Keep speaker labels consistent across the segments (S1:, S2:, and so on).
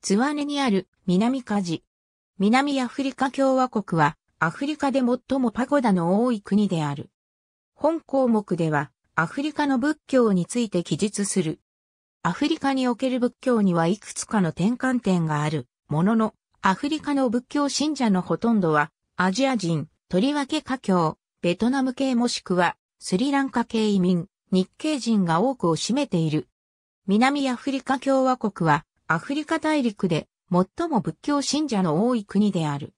S1: ツワネにある南カジ。南アフリカ共和国はアフリカで最もパゴダの多い国である。本項目ではアフリカの仏教について記述する。アフリカにおける仏教にはいくつかの転換点があるものの、アフリカの仏教信者のほとんどはアジア人、とりわけ華僑、ベトナム系もしくはスリランカ系移民、日系人が多くを占めている。南アフリカ共和国はアフリカ大陸で最も仏教信者の多い国である。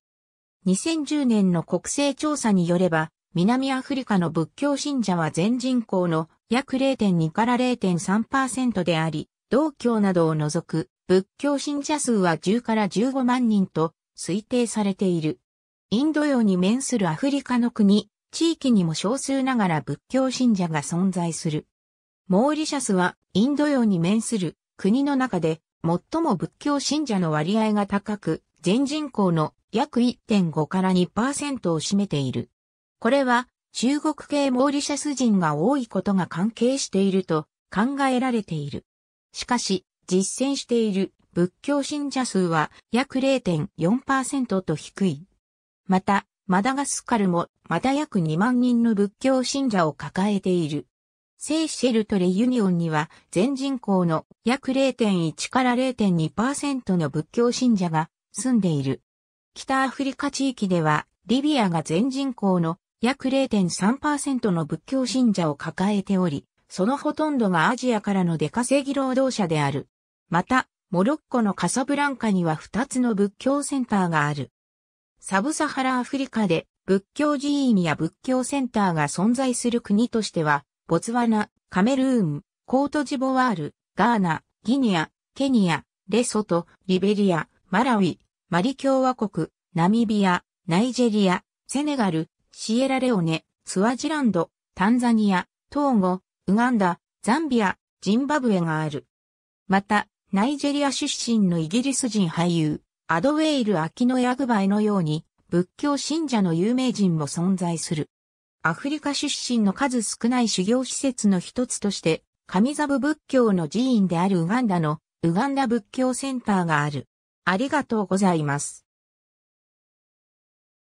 S1: 2010年の国勢調査によれば、南アフリカの仏教信者は全人口の約0.2から0.3%であり、同教などを除く仏教信者数は10から15万人と推定されている。インド洋に面するアフリカの国、地域にも少数ながら仏教信者が存在する。モーリシャスはインド洋に面する国の中で最も仏教信者の割合が高く、全人口の約1.5から2%を占めている。これは中国系モーリシャス人が多いことが関係していると考えられている。しかし、実践している仏教信者数は約0.4%と低い。また、マダガスカルもまた約2万人の仏教信者を抱えている。聖シェルトレユニオンには全人口の約0.1から0.2%の仏教信者が住んでいる。北アフリカ地域ではリビアが全人口の約0.3%の仏教信者を抱えており、そのほとんどがアジアからの出稼ぎ労働者である。また、モロッコのカサブランカには2つの仏教センターがある。サブサハラアフリカで仏教寺院や仏教センターが存在する国としてはボツワナ、カメルーン、コートジボワール、ガーナ、ギニア、ケニア、レソト、リベリア、マラウィ、マリ共和国、ナミビア、ナイジェリア、セネガル、シエラレオネ、スワジランド、タンザニア、トーゴ、ウガンダ、ザンビア、ジンバブエがある。また、ナイジェリア出身のイギリス人俳優、アドウェイル・アキノ・ヤグバイのように、仏教信者の有名人も存在する。アフリカ出身の数少ない修行施設の一つとして、神ザブ仏教の寺院であるウガンダのウガンダ仏教センターがある。ありがとうございます。